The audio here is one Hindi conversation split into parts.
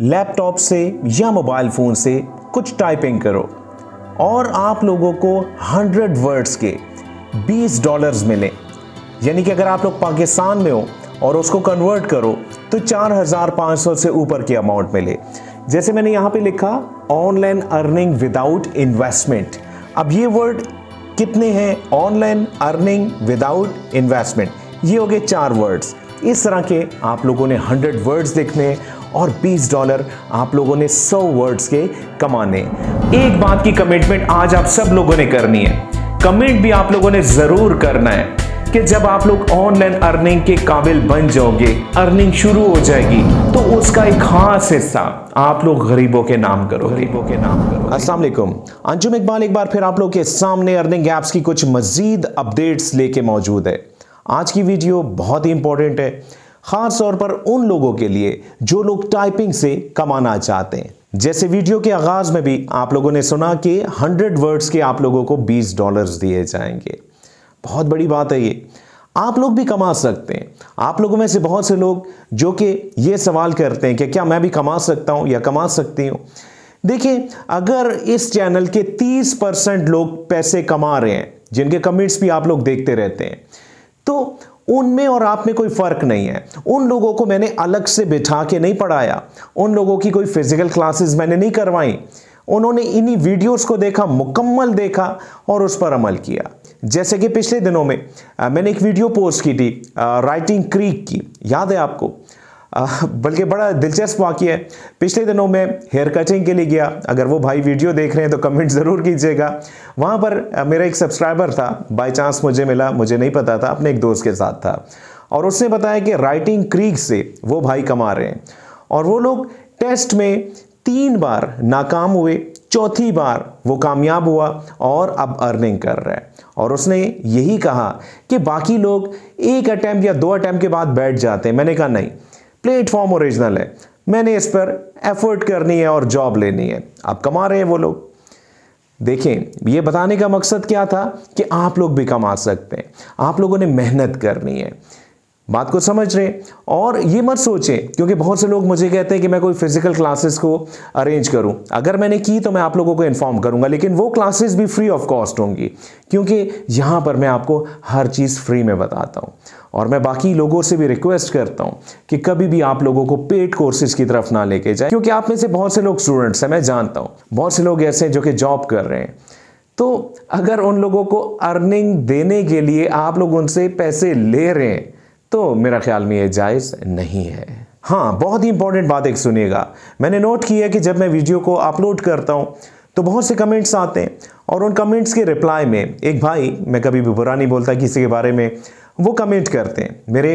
लैपटॉप से या मोबाइल फ़ोन से कुछ टाइपिंग करो और आप लोगों को 100 वर्ड्स के 20 डॉलर्स मिले यानी कि अगर आप लोग पाकिस्तान में हो और उसको कन्वर्ट करो तो 4,500 से ऊपर के अमाउंट मिले जैसे मैंने यहाँ पे लिखा ऑनलाइन अर्निंग विदाउट इन्वेस्टमेंट अब ये वर्ड कितने हैं ऑनलाइन अर्निंग विदाउट इन्वेस्टमेंट ये हो गए चार वर्ड्स इस तरह के आप लोगों ने हंड्रेड वर्ड्स देखने और 20 डॉलर आप लोगों ने 100 वर्ड्स के कमाने एक बात की कमिटमेंट आज आप सब लोगों ने करनी है कमेंट भी आप लोगों ने जरूर करना है कि जब आप लोग ऑनलाइन अर्निंग के काबिल बन जाओगे अर्निंग शुरू हो जाएगी तो उसका एक खास हिस्सा आप लोग गरीबों के नाम करो गरीबों के नाम करो अस्सलाम वालेकुम अंजुम इकबाल एक बार फिर आप लोग के सामने अर्निंग ऐप्स की कुछ मजीद अपडेट्स लेके मौजूद है आज की वीडियो बहुत ही इंपॉर्टेंट है खास तौर पर उन लोगों के लिए जो लोग टाइपिंग से कमाना चाहते हैं जैसे वीडियो के आगाज में भी आप लोगों ने सुना कि 100 वर्ड्स के आप लोगों को 20 डॉलर्स दिए जाएंगे बहुत बड़ी बात है ये आप लोग भी कमा सकते हैं आप लोगों में से बहुत से लोग जो कि ये सवाल करते हैं कि क्या मैं भी कमा सकता हूं या कमा सकती हूं देखिए अगर इस चैनल के 30 परसेंट लोग पैसे कमा रहे हैं जिनके कमेंट्स भी आप लोग देखते रहते हैं तो उनमें और आप में कोई फ़र्क नहीं है उन लोगों को मैंने अलग से बिठा के नहीं पढ़ाया उन लोगों की कोई फिजिकल क्लासेस मैंने नहीं करवाई उन्होंने इन्हीं वीडियोस को देखा मुकम्मल देखा और उस पर अमल किया जैसे कि पिछले दिनों में मैंने एक वीडियो पोस्ट की थी राइटिंग क्रीक की याद है आपको बल्कि बड़ा दिलचस्प वाक्य है पिछले दिनों में हेयर कटिंग के लिए गया अगर वो भाई वीडियो देख रहे हैं तो कमेंट ज़रूर कीजिएगा वहाँ पर मेरा एक सब्सक्राइबर था बाई चांस मुझे मिला मुझे नहीं पता था अपने एक दोस्त के साथ था और उसने बताया कि राइटिंग क्रीक से वो भाई कमा रहे हैं और वो लोग टेस्ट में तीन बार नाकाम हुए चौथी बार वो कामयाब हुआ और अब अर्निंग कर रहा है और उसने यही कहा कि बाकी लोग एक अटैम्प्ट या दो अटैम्प्ट के बाद बैठ जाते हैं मैंने कहा नहीं प्लेटफॉर्म ओरिजिनल है मैंने इस पर एफर्ट करनी है और जॉब लेनी है आप कमा रहे हैं वो लोग देखें ये बताने का मकसद क्या था कि आप लोग भी कमा सकते हैं आप लोगों ने मेहनत करनी है बात को समझ रहे और ये मत सोचें क्योंकि बहुत से लोग मुझे कहते हैं कि मैं कोई फिजिकल क्लासेस को अरेंज करूं अगर मैंने की तो मैं आप लोगों को इन्फॉर्म करूंगा लेकिन वो क्लासेस भी फ्री ऑफ कॉस्ट होंगी क्योंकि यहाँ पर मैं आपको हर चीज़ फ्री में बताता हूँ और मैं बाकी लोगों से भी रिक्वेस्ट करता हूँ कि कभी भी आप लोगों को पेड कोर्सेज की तरफ ना लेके जाए क्योंकि आप में से बहुत से लोग स्टूडेंट्स हैं मैं जानता हूँ बहुत से लोग ऐसे हैं जो कि जॉब कर रहे हैं तो अगर उन लोगों को अर्निंग देने के लिए आप लोग उनसे पैसे ले रहे हैं तो मेरा ख्याल में ये जायज़ नहीं है हाँ बहुत ही इंपॉर्टेंट बात एक सुनिएगा मैंने नोट किया है कि जब मैं वीडियो को अपलोड करता हूँ तो बहुत से कमेंट्स आते हैं और उन कमेंट्स के रिप्लाई में एक भाई मैं कभी भी बुरा नहीं बोलता किसी के बारे में वो कमेंट करते हैं मेरे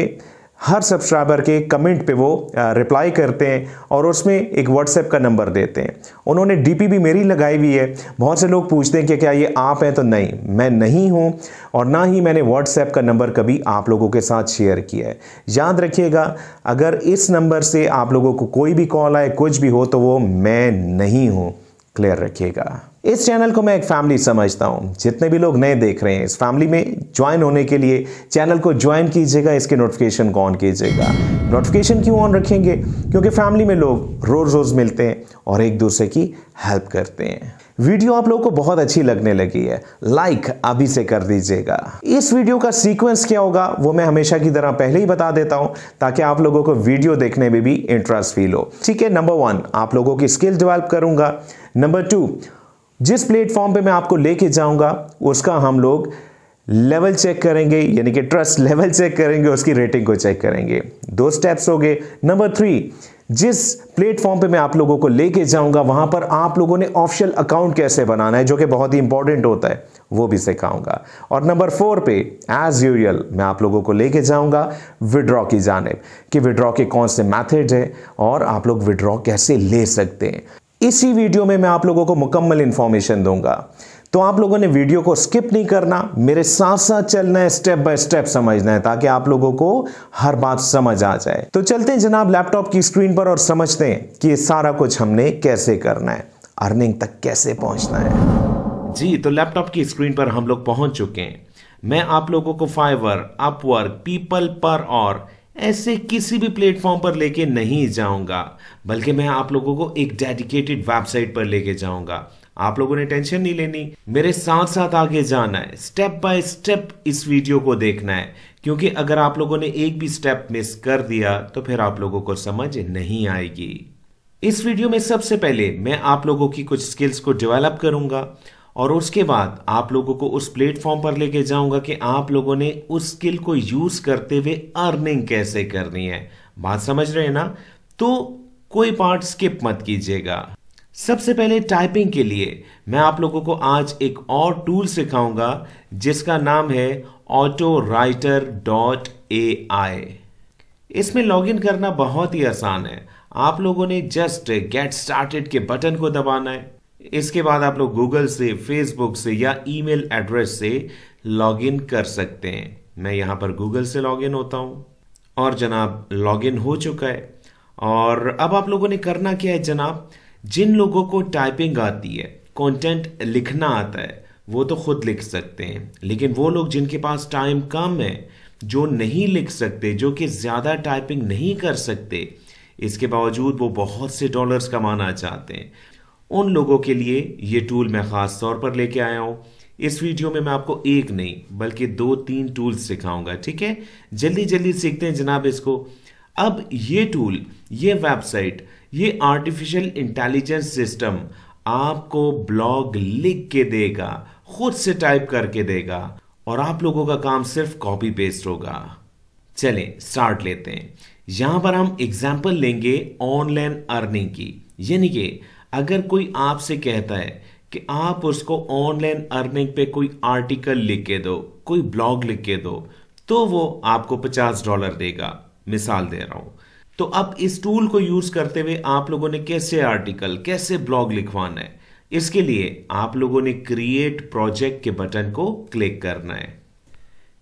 हर सब्सक्राइबर के कमेंट पे वो रिप्लाई करते हैं और उसमें एक व्हाट्सएप का नंबर देते हैं उन्होंने डीपी भी मेरी लगाई हुई है बहुत से लोग पूछते हैं कि क्या ये आप हैं तो नहीं मैं नहीं हूँ और ना ही मैंने व्हाट्सएप का नंबर कभी आप लोगों के साथ शेयर किया है याद रखिएगा अगर इस नंबर से आप लोगों को कोई भी कॉल आए कुछ भी हो तो वो मैं नहीं हूँ क्लियर रखिएगा इस चैनल को मैं एक फैमिली समझता हूँ जितने भी लोग नए देख रहे हैं इस फैमिली में ज्वाइन होने के लिए चैनल को ज्वाइन कीजिएगा इसके नोटिफिकेशन को ऑन कीजिएगा नोटिफिकेशन क्यों ऑन रखेंगे क्योंकि फैमिली में लोग रोज़ रोज़ मिलते हैं और एक दूसरे की हेल्प करते हैं वीडियो आप लोगों को बहुत अच्छी लगने लगी है लाइक अभी से कर दीजिएगा इस वीडियो का सीक्वेंस क्या होगा वो मैं हमेशा की तरह पहले ही बता देता हूं ताकि आप लोगों को वीडियो देखने में भी इंटरेस्ट फील हो ठीक है नंबर वन आप लोगों की स्किल डेवलप करूंगा नंबर टू जिस प्लेटफॉर्म पे मैं आपको लेके जाऊंगा उसका हम लोग लेवल चेक करेंगे यानी कि ट्रस्ट लेवल चेक करेंगे उसकी रेटिंग को चेक करेंगे दो स्टेप्स हो गए नंबर थ्री जिस प्लेटफॉर्म पे मैं आप लोगों को लेके जाऊंगा वहां पर आप लोगों ने ऑफिशियल अकाउंट कैसे बनाना है जो कि बहुत ही इंपॉर्टेंट होता है वो भी सिखाऊंगा और नंबर फोर पे एज यूरियल मैं आप लोगों को लेके जाऊंगा विड्रॉ की जानब कि विड्रॉ के कौन से मैथड है और आप लोग विड्रॉ कैसे ले सकते हैं इसी वीडियो में मैं आप लोगों को मुकम्मल इंफॉर्मेशन दूंगा तो आप लोगों ने वीडियो को स्किप नहीं करना मेरे साथ साथ चलना है स्टेप बाय स्टेप समझना है ताकि आप लोगों को हर बात समझ आ जाए तो चलते हैं जनाब लैपटॉप की स्क्रीन पर और समझते हैं कि ये सारा कुछ हमने कैसे करना है अर्निंग तक कैसे पहुंचना है जी तो लैपटॉप की स्क्रीन पर हम लोग पहुंच चुके हैं मैं आप लोगों को फाइवर अपवर्क पीपल पर और ऐसे किसी भी प्लेटफॉर्म पर लेके नहीं जाऊंगा बल्कि मैं आप लोगों को एक डेडिकेटेड वेबसाइट पर लेके जाऊंगा आप लोगों ने टेंशन नहीं लेनी मेरे साथ साथ आगे जाना है स्टेप बाय स्टेप इस वीडियो को देखना है क्योंकि अगर आप लोगों ने एक भी स्टेप मिस कर दिया तो फिर आप लोगों को समझ नहीं आएगी इस वीडियो में सबसे पहले मैं आप लोगों की कुछ स्किल्स को डेवलप करूंगा और उसके बाद आप लोगों को उस प्लेटफॉर्म पर लेके जाऊंगा कि आप लोगों ने उस स्किल को यूज करते हुए अर्निंग कैसे करनी है बात समझ रहे हैं ना तो कोई पार्ट स्किप मत कीजिएगा सबसे पहले टाइपिंग के लिए मैं आप लोगों को आज एक और टूल सिखाऊंगा जिसका नाम है auto writer dot A I इसमें लॉगिन करना बहुत ही आसान है आप लोगों ने जस्ट गेट स्टार्टेड के बटन को दबाना है इसके बाद आप लोग गूगल से फेसबुक से या ईमेल एड्रेस से लॉगिन कर सकते हैं मैं यहाँ पर गूगल से लॉगिन होता हूँ और जनाब लॉगिन हो चुका है और अब आप लोगों ने करना क्या है जनाब जिन लोगों को टाइपिंग आती है कंटेंट लिखना आता है वो तो खुद लिख सकते हैं लेकिन वो लोग जिनके पास टाइम कम है जो नहीं लिख सकते जो कि ज़्यादा टाइपिंग नहीं कर सकते इसके बावजूद वो बहुत से डॉलर्स कमाना चाहते हैं उन लोगों के लिए ये टूल मैं ख़ास तौर पर लेके आया हूं इस वीडियो में मैं आपको एक नहीं बल्कि दो तीन टूल्स सिखाऊंगा ठीक है जल्दी जल्दी सीखते हैं जनाब इसको अब ये टूल ये वेबसाइट ये आर्टिफिशियल इंटेलिजेंस सिस्टम आपको ब्लॉग लिख के देगा खुद से टाइप करके देगा और आप लोगों का काम सिर्फ कॉपी पेस्ट होगा चलें स्टार्ट लेते हैं यहां पर हम एग्जाम्पल लेंगे ऑनलाइन अर्निंग की यानी कि अगर कोई आपसे कहता है कि आप उसको ऑनलाइन अर्निंग पे कोई आर्टिकल लिख के दो कोई ब्लॉग लिख के दो तो वो आपको पचास डॉलर देगा मिसाल दे रहा हूं तो अब इस टूल को यूज करते हुए आप लोगों ने कैसे आर्टिकल कैसे ब्लॉग लिखवाना है इसके लिए आप लोगों ने क्रिएट प्रोजेक्ट के बटन को क्लिक करना है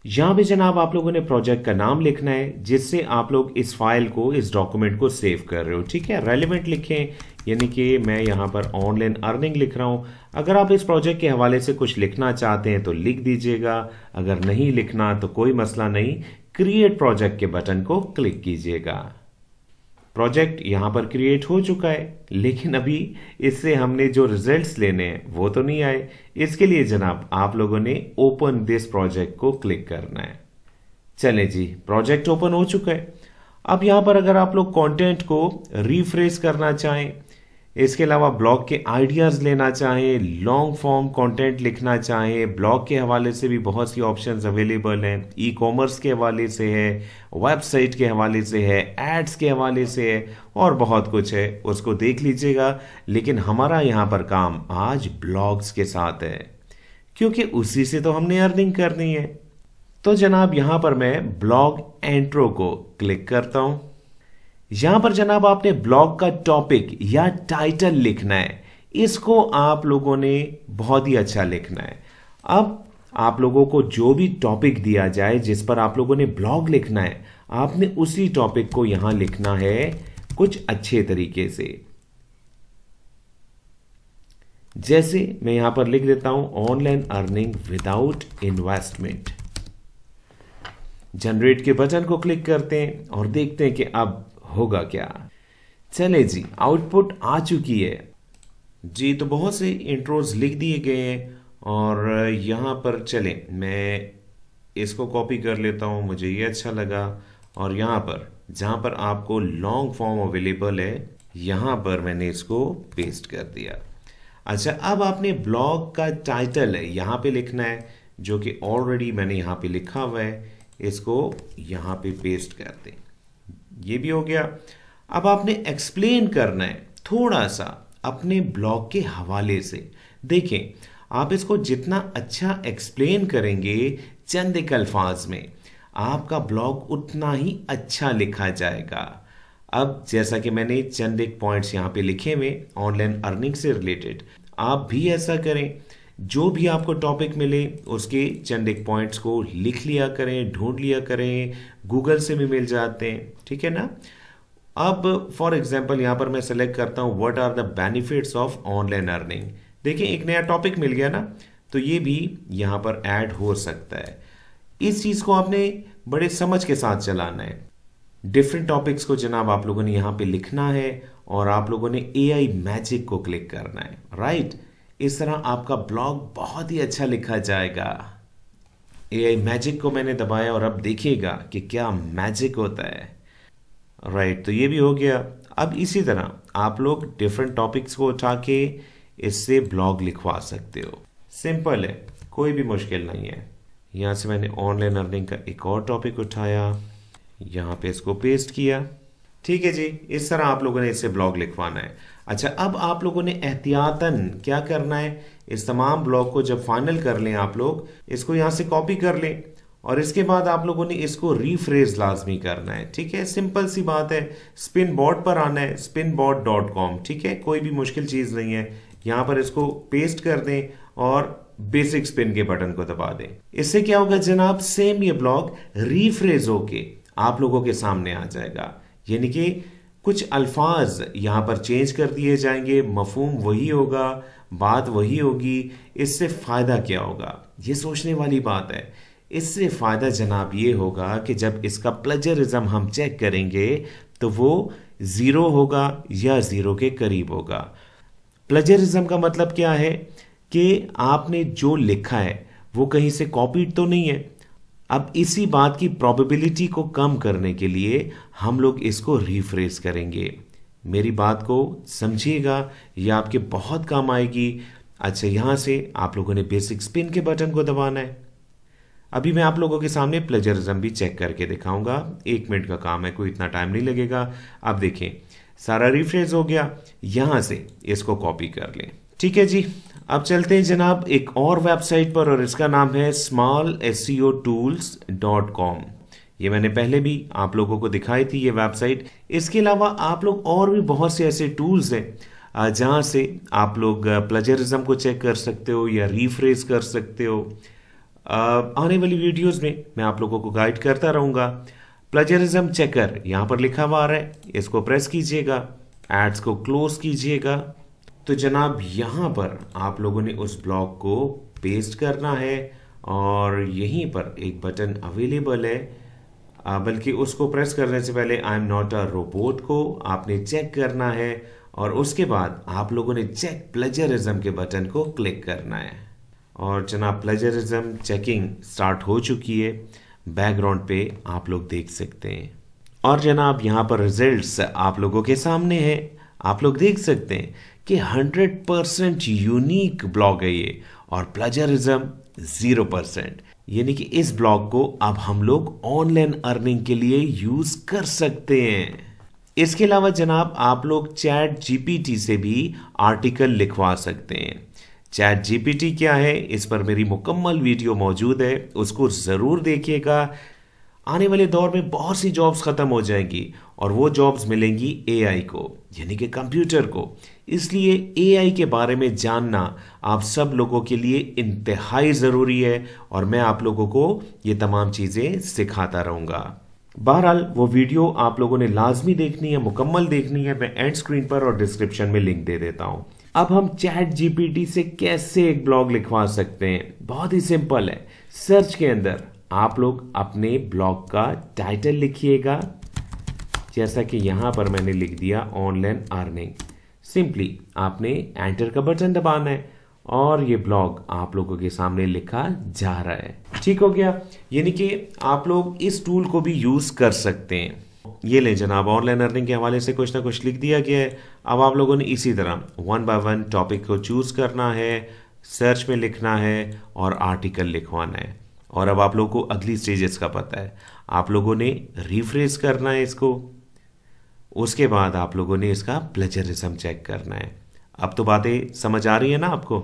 यहां भी जनाब आप लोगों ने प्रोजेक्ट का नाम लिखना है जिससे आप लोग इस फाइल को इस डॉक्यूमेंट को सेव कर रहे हो ठीक है रेलिवेंट लिखें यानी कि मैं यहां पर ऑनलाइन अर्निंग लिख रहा हूं अगर आप इस प्रोजेक्ट के हवाले से कुछ लिखना चाहते हैं तो लिख दीजिएगा अगर नहीं लिखना तो कोई मसला नहीं क्रिएट प्रोजेक्ट के बटन को क्लिक कीजिएगा प्रोजेक्ट यहाँ पर क्रिएट हो चुका है लेकिन अभी इससे हमने जो रिजल्ट्स लेने हैं वो तो नहीं आए इसके लिए जनाब आप लोगों ने ओपन दिस प्रोजेक्ट को क्लिक करना है चले जी प्रोजेक्ट ओपन हो चुका है अब यहाँ पर अगर आप लोग कंटेंट को रिफ्रेश करना चाहें इसके अलावा ब्लॉग के आइडियाज़ लेना चाहें लॉन्ग फॉर्म कंटेंट लिखना चाहें ब्लॉग के हवाले से भी बहुत सी ऑप्शंस अवेलेबल हैं ई कॉमर्स के हवाले से है वेबसाइट के हवाले से है एड्स के हवाले से है और बहुत कुछ है उसको देख लीजिएगा लेकिन हमारा यहाँ पर काम आज ब्लॉग्स के साथ है क्योंकि उसी से तो हमने अर्निंग करनी है तो जनाब यहाँ पर मैं ब्लॉग एंट्रो को क्लिक करता हूँ यहां पर जनाब आपने ब्लॉग का टॉपिक या टाइटल लिखना है इसको आप लोगों ने बहुत ही अच्छा लिखना है अब आप लोगों को जो भी टॉपिक दिया जाए जिस पर आप लोगों ने ब्लॉग लिखना है आपने उसी टॉपिक को यहां लिखना है कुछ अच्छे तरीके से जैसे मैं यहां पर लिख देता हूं online earning without investment generate के बटन को क्लिक करते हैं और देखते हैं कि अब होगा क्या चले जी आउटपुट आ चुकी है जी तो बहुत से इंट्रोज लिख दिए गए हैं और यहाँ पर चले मैं इसको कॉपी कर लेता हूँ मुझे ये अच्छा लगा और यहाँ पर जहाँ पर आपको लॉन्ग फॉर्म अवेलेबल है यहाँ पर मैंने इसको पेस्ट कर दिया अच्छा अब आपने ब्लॉग का टाइटल है यहाँ पे लिखना है जो कि ऑलरेडी मैंने यहाँ पे लिखा हुआ है इसको यहाँ पे पेस्ट कर दें ये भी हो गया अब आपने एक्सप्लेन करना है थोड़ा सा अपने ब्लॉग के हवाले से देखें आप इसको जितना अच्छा एक्सप्लेन करेंगे चंद एक अल्फाज में आपका ब्लॉग उतना ही अच्छा लिखा जाएगा अब जैसा कि मैंने चंद एक पॉइंट्स यहाँ पे लिखे हुए ऑनलाइन अर्निंग से रिलेटेड आप भी ऐसा करें जो भी आपको टॉपिक मिले उसके चंद एक पॉइंट्स को लिख लिया करें ढूंढ लिया करें गूगल से भी मिल जाते हैं ठीक है ना अब फॉर एग्जाम्पल यहां पर मैं सेलेक्ट करता हूं what are the benefits of online earning देखिए एक नया टॉपिक मिल गया ना तो ये भी यहां पर ऐड हो सकता है इस चीज़ को आपने बड़े समझ के साथ चलाना है डिफरेंट टॉपिक्स को जनाब आप लोगों ने यहां पे लिखना है और आप लोगों ने ए मैजिक को क्लिक करना है राइट right? इस तरह आपका ब्लॉग बहुत ही अच्छा लिखा जाएगा ए मैजिक को मैंने दबाया और अब देखिएगा कि क्या मैजिक होता है राइट right, तो ये भी हो गया अब इसी तरह आप लोग डिफरेंट टॉपिक्स को उठा के इससे ब्लॉग लिखवा सकते हो सिंपल है कोई भी मुश्किल नहीं है यहाँ से मैंने ऑनलाइन अर्निंग का एक और टॉपिक उठाया यहाँ पे इसको पेस्ट किया ठीक है जी इस तरह आप लोगों ने इससे ब्लॉग लिखवाना है अच्छा अब आप लोगों ने एहतियातन क्या करना है इस तमाम ब्लॉक को जब फाइनल कर लें आप लोग इसको यहाँ से कॉपी कर लें और इसके बाद आप लोगों ने इसको रीफ्रेज लाजमी करना है ठीक है सिंपल सी बात है स्पिन बॉट पर आना है स्पिन बॉट डॉट कॉम ठीक है कोई भी मुश्किल चीज़ नहीं है यहाँ पर इसको पेस्ट कर दें और बेसिक स्पिन के बटन को दबा दें इससे क्या होगा जनाब सेम ये ब्लॉक रीफ्रेज होके आप लोगों के सामने आ जाएगा यानी कि कुछ अल्फाज यहाँ पर चेंज कर दिए जाएंगे मफहम वही होगा बात वही होगी इससे फ़ायदा क्या होगा ये सोचने वाली बात है इससे फ़ायदा जनाब ये होगा कि जब इसका प्लेजरिज्म हम चेक करेंगे तो वो ज़ीरो होगा या ज़ीरो के करीब होगा प्लेजरिज्म का मतलब क्या है कि आपने जो लिखा है वो कहीं से कॉपीड तो नहीं है अब इसी बात की प्रोबेबिलिटी को कम करने के लिए हम लोग इसको रिफ्रेस करेंगे मेरी बात को समझिएगा यह आपके बहुत काम आएगी अच्छा यहाँ से आप लोगों ने बेसिक स्पिन के बटन को दबाना है अभी मैं आप लोगों के सामने प्लेजरिज्म भी चेक करके दिखाऊंगा एक मिनट का काम है कोई इतना टाइम नहीं लगेगा अब देखें सारा रिफ्रेश हो गया यहाँ से इसको कॉपी कर लें ठीक है जी अब चलते हैं जनाब एक और वेबसाइट पर और इसका नाम है small S tools dot com ये मैंने पहले भी आप लोगों को दिखाई थी ये वेबसाइट इसके अलावा आप लोग और भी बहुत से ऐसे टूल्स हैं जहाँ से आप लोग प्लेजरिज्म को चेक कर सकते हो या रीफ्रेस कर सकते हो आने वाली वीडियोस में मैं आप लोगों को गाइड करता रहूँगा प्लेजरिज्म चेकर यहाँ पर लिखा हुआ आ रहा है इसको प्रेस कीजिएगा एड्स को क्लोज कीजिएगा तो जनाब यहाँ पर आप लोगों ने उस ब्लॉग को पेस्ट करना है और यहीं पर एक बटन अवेलेबल है बल्कि उसको प्रेस करने से पहले I am not a robot को आपने चेक करना है और उसके बाद आप लोगों ने चेक प्लेजरिज्म के बटन को क्लिक करना है और जनाब प्लेजरिज्म चेकिंग स्टार्ट हो चुकी है बैकग्राउंड पे आप लोग देख सकते हैं और जनाब यहाँ पर रिजल्ट्स आप लोगों के सामने हैं आप लोग देख सकते हैं कि 100 परसेंट यूनिक ब्लॉग है ये और प्लेजरिज्म ज़ीरो परसेंट यानी कि इस ब्लॉग को अब हम लोग ऑनलाइन अर्निंग के लिए यूज़ कर सकते हैं इसके अलावा जनाब आप लोग चैट जीपीटी से भी आर्टिकल लिखवा सकते हैं चैट जीपीटी क्या है इस पर मेरी मुकम्मल वीडियो मौजूद है उसको ज़रूर देखिएगा आने वाले दौर में बहुत सी जॉब्स ख़त्म हो जाएंगी और वो जॉब्स मिलेंगी एआई को यानी कि कंप्यूटर को इसलिए एआई के बारे में जानना आप सब लोगों के लिए इंतहाई ज़रूरी है और मैं आप लोगों को ये तमाम चीज़ें सिखाता रहूँगा बहरहाल वो वीडियो आप लोगों ने लाजमी देखनी है मुकम्मल देखनी है मैं एंड स्क्रीन पर और डिस्क्रिप्शन में लिंक दे देता हूँ अब हम चैट जीपीटी से कैसे एक ब्लॉग लिखवा सकते हैं बहुत ही सिंपल है सर्च के अंदर आप लोग अपने ब्लॉग का टाइटल लिखिएगा जैसा कि यहाँ पर मैंने लिख दिया ऑनलाइन अर्निंग सिंपली आपने एंटर का बटन दबाना है और ये ब्लॉग आप लोगों के सामने लिखा जा रहा है ठीक हो गया यानी कि आप लोग इस टूल को भी यूज़ कर सकते हैं ये ले जनाब ऑनलाइन अर्निंग के हवाले से कुछ ना कुछ लिख दिया गया है अब आप लोगों ने इसी तरह वन बाय वन टॉपिक को चूज़ करना है सर्च में लिखना है और आर्टिकल लिखवाना है और अब आप लोगों को अगली स्टेजेस का पता है आप लोगों ने रिफ्रेश करना है इसको उसके बाद आप लोगों ने इसका प्लेजरिज्म चेक करना है अब तो बातें समझ आ रही है ना आपको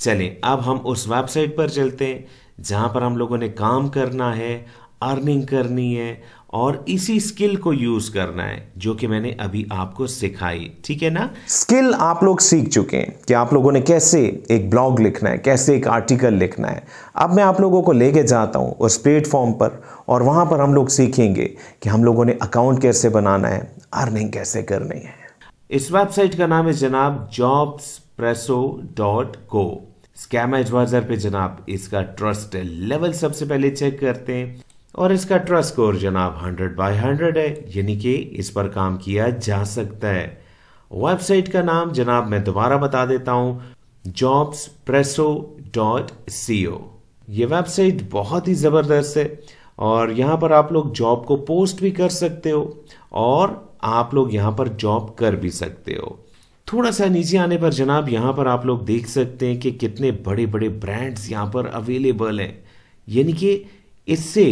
चलें अब हम उस वेबसाइट पर चलते हैं जहां पर हम लोगों ने काम करना है अर्निंग करनी है और इसी स्किल को यूज करना है जो कि मैंने अभी आपको सिखाई ठीक है ना स्किल आप लोग सीख चुके हैं कि आप लोगों ने कैसे एक ब्लॉग लिखना है कैसे एक आर्टिकल लिखना है अब मैं आप लोगों को लेके जाता हूँ उस प्लेटफॉर्म पर और वहां पर हम लोग सीखेंगे कि हम लोगों ने अकाउंट कैसे बनाना है अर्निंग कैसे करनी है इस वेबसाइट का नाम है जनाब Jobspresso dot co ScamAdviser पे जनाब इसका ट्रस्ट लेवल सबसे पहले चेक करते हैं और इसका ट्रस्ट स्कोर जनाब 100 बाय 100 है यानी कि इस पर काम किया जा सकता है वेबसाइट का नाम जनाब मैं दोबारा बता देता हूं Jobspresso dot C O यह वेबसाइट बहुत ही ज़बरदस्त है और यहां पर आप लोग जॉब को पोस्ट भी कर सकते हो और आप लोग यहां पर जॉब कर भी सकते हो थोड़ा सा नीचे आने पर जनाब यहां पर आप लोग देख सकते हैं कि कितने बड़े बड़े ब्रांड्स यहां पर अवेलेबल हैं यानी कि इससे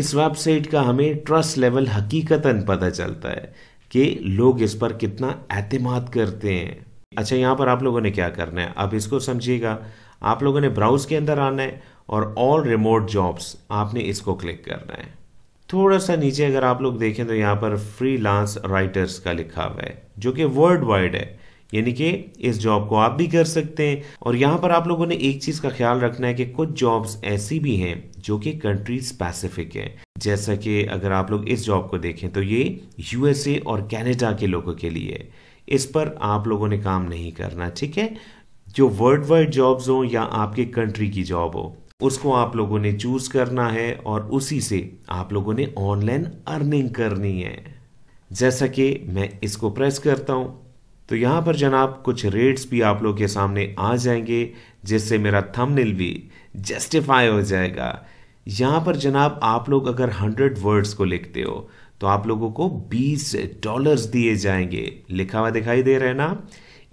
इस वेबसाइट का हमें ट्रस्ट लेवल हकीकतन पता चलता है कि लोग इस पर कितना एतमाद करते हैं अच्छा यहाँ पर आप लोगों ने क्या करना है आप इसको समझिएगा आप लोगों ने ब्राउज के अंदर आना है और ऑल रिमोट जॉब्स आपने इसको क्लिक करना है थोड़ा सा नीचे अगर आप लोग देखें तो यहाँ पर फ्री राइटर्स का लिखा हुआ है जो कि वर्ल्ड वाइड है यानी कि इस जॉब को आप भी कर सकते हैं और यहाँ पर आप लोगों ने एक चीज़ का ख्याल रखना है कि कुछ जॉब्स ऐसी भी हैं जो कि कंट्री स्पेसिफिक है जैसा कि अगर आप लोग इस जॉब को देखें तो ये यूएसए और कैनेडा के लोगों के लिए इस पर आप लोगों ने काम नहीं करना ठीक है जो वर्ल्ड वाइड जॉब्स हो या आपके कंट्री की जॉब हो उसको आप लोगों ने चूज करना है और उसी से आप लोगों ने ऑनलाइन अर्निंग करनी है जैसा कि मैं इसको प्रेस करता हूं तो यहाँ पर जनाब कुछ रेट्स भी आप लोग के सामने आ जाएंगे जिससे मेरा थंबनेल भी जस्टिफाई हो जाएगा यहाँ पर जनाब आप लोग अगर हंड्रेड वर्ड्स को लिखते हो तो आप लोगों को बीस डॉलर्स दिए जाएंगे लिखा हुआ दिखाई दे रहा है ना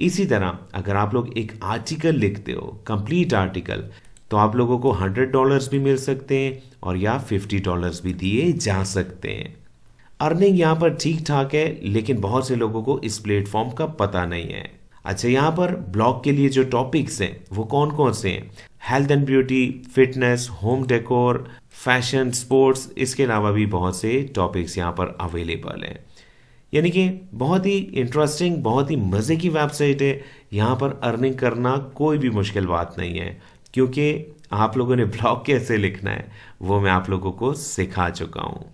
इसी तरह अगर आप लोग एक आर्टिकल लिखते हो कंप्लीट आर्टिकल तो आप लोगों को हंड्रेड डॉलर्स भी मिल सकते हैं और या फिफ्टी डॉलर्स भी दिए जा सकते हैं अर्निंग यहाँ पर ठीक ठाक है लेकिन बहुत से लोगों को इस प्लेटफॉर्म का पता नहीं है अच्छा यहाँ पर ब्लॉग के लिए जो टॉपिक्स हैं वो कौन कौन से हैं health and beauty fitness home decor fashion sports इसके अलावा भी बहुत से टॉपिक्स यहाँ पर अवेलेबल हैं यानी कि बहुत ही इंटरेस्टिंग बहुत ही मज़े की वेबसाइट है यहाँ पर अर्निंग करना कोई भी मुश्किल बात नहीं है क्योंकि आप लोगों ने ब्लॉग कैसे लिखना है वो मैं आप लोगों को सिखा चुका हूँ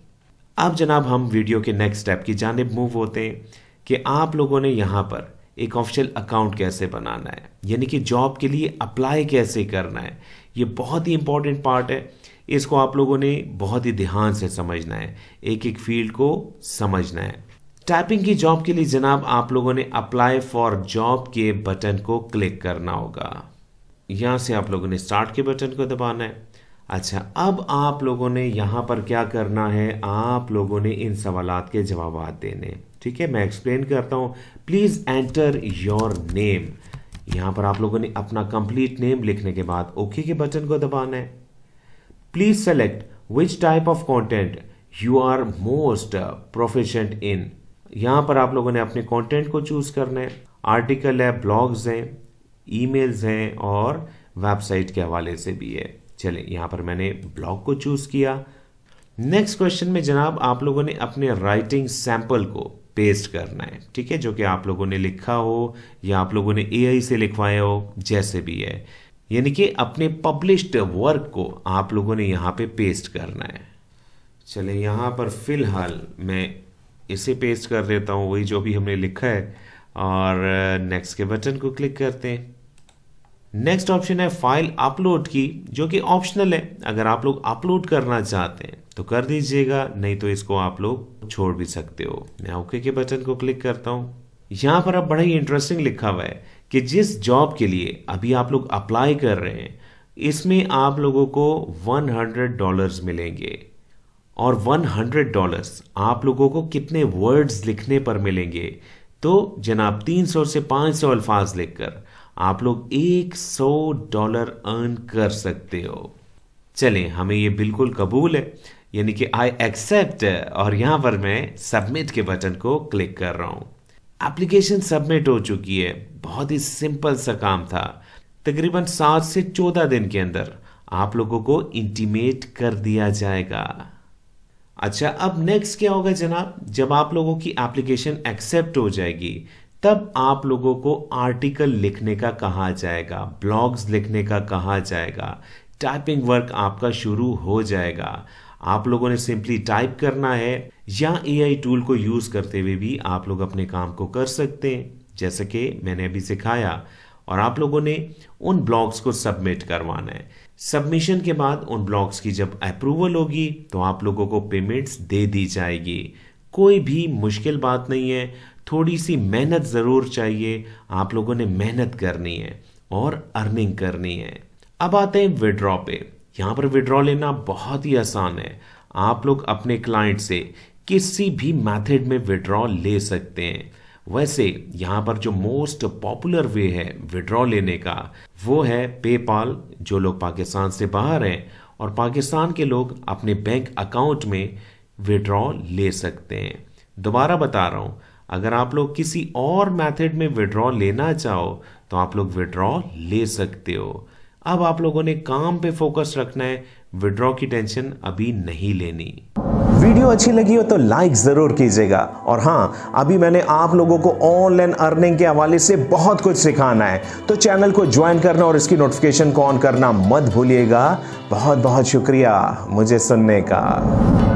अब जनाब हम वीडियो के नेक्स्ट स्टेप की जानब मूव होते हैं कि आप लोगों ने यहाँ पर एक ऑफिशियल अकाउंट कैसे बनाना है यानी कि जॉब के लिए अप्लाई कैसे करना है ये बहुत ही इंपॉर्टेंट पार्ट है इसको आप लोगों ने बहुत ही ध्यान से समझना है एक एक फील्ड को समझना है टाइपिंग की जॉब के लिए जनाब आप लोगों ने अप्लाई फॉर जॉब के बटन को क्लिक करना होगा यहां से आप लोगों ने स्टार्ट के बटन को दबाना है अच्छा अब आप लोगों ने यहाँ पर क्या करना है आप लोगों ने इन सवाल के जवाब देने ठीक है मैं एक्सप्लेन करता हूँ प्लीज़ एंटर योर नेम यहाँ पर आप लोगों ने अपना कंप्लीट नेम लिखने के बाद ओके के बटन को दबाना है please select which type of content you are most proficient in यहाँ पर आप लोगों ने अपने कॉन्टेंट को चूज़ करना है आर्टिकल है ब्लॉग्स हैं ई हैं और वेबसाइट के हवाले से भी है चले यहाँ पर मैंने ब्लॉग को चूज़ किया नेक्स्ट क्वेश्चन में जनाब आप लोगों ने अपने राइटिंग सैंपल को पेस्ट करना है ठीक है जो कि आप लोगों ने लिखा हो या आप लोगों ने एआई से लिखवाया हो जैसे भी है यानी कि अपने पब्लिश्ड वर्क को आप लोगों ने यहाँ पे पेस्ट करना है चले यहाँ पर फिलहाल मैं इसे पेस्ट कर देता हूँ वही जो भी हमने लिखा है और नेक्स्ट के बटन को क्लिक करते हैं नेक्स्ट ऑप्शन है फाइल अपलोड की जो कि ऑप्शनल है अगर आप लोग अपलोड करना चाहते हैं तो कर दीजिएगा नहीं तो इसको आप लोग छोड़ भी सकते हो मैं ओके के बटन को क्लिक करता हूं यहां पर अब बड़ा ही इंटरेस्टिंग लिखा हुआ है कि जिस जॉब के लिए अभी आप लोग अप्लाई कर रहे हैं इसमें आप लोगों को 100 हंड्रेड मिलेंगे और 100 हंड्रेड आप लोगों को कितने वर्ड्स लिखने पर मिलेंगे तो जनाब 300 से 500 अल्फाज लिखकर आप लोग 100 डॉलर अर्न कर सकते हो चलें हमें ये बिल्कुल कबूल है यानी कि आई एक्सेप्ट और यहां पर मैं सबमिट के बटन को क्लिक कर रहा हूं एप्लीकेशन सबमिट हो चुकी है बहुत ही सिंपल सा काम था तकरीबन सात से चौदह दिन के अंदर आप लोगों को इंटीमेट कर दिया जाएगा अच्छा अब नेक्स्ट क्या होगा जनाब जब आप लोगों की एप्लीकेशन एक्सेप्ट हो जाएगी तब आप लोगों को आर्टिकल लिखने का कहा जाएगा ब्लॉग्स लिखने का कहा जाएगा टाइपिंग वर्क आपका शुरू हो जाएगा आप लोगों ने सिंपली टाइप करना है या एआई टूल को यूज करते हुए भी आप लोग अपने काम को कर सकते हैं जैसे कि मैंने अभी सिखाया और आप लोगों ने उन ब्लॉग्स को सबमिट करवाना है सबमिशन के बाद उन ब्लॉग्स की जब अप्रूवल होगी तो आप लोगों को पेमेंट्स दे दी जाएगी कोई भी मुश्किल बात नहीं है थोड़ी सी मेहनत ज़रूर चाहिए आप लोगों ने मेहनत करनी है और अर्निंग करनी है अब आते हैं विड्रॉ पे यहाँ पर विड्रॉ लेना बहुत ही आसान है आप लोग अपने क्लाइंट से किसी भी मेथड में विड्रॉ ले सकते हैं वैसे यहाँ पर जो मोस्ट पॉपुलर वे है विड्रॉ लेने का वो है पेपाल जो लोग पाकिस्तान से बाहर हैं और पाकिस्तान के लोग अपने बैंक अकाउंट में विड्रॉ ले सकते हैं दोबारा बता रहा हूँ अगर आप लोग किसी और मेथड में विड्रॉ लेना चाहो तो आप लोग विड्रॉ ले सकते हो अब आप लोगों ने काम पे फोकस रखना है विड्रॉ की टेंशन अभी नहीं लेनी वीडियो अच्छी लगी हो तो लाइक ज़रूर कीजिएगा और हाँ अभी मैंने आप लोगों को ऑनलाइन अर्निंग के हवाले से बहुत कुछ सिखाना है तो चैनल को ज्वाइन करना और इसकी नोटिफिकेशन को ऑन करना मत भूलिएगा बहुत बहुत शुक्रिया मुझे सुनने का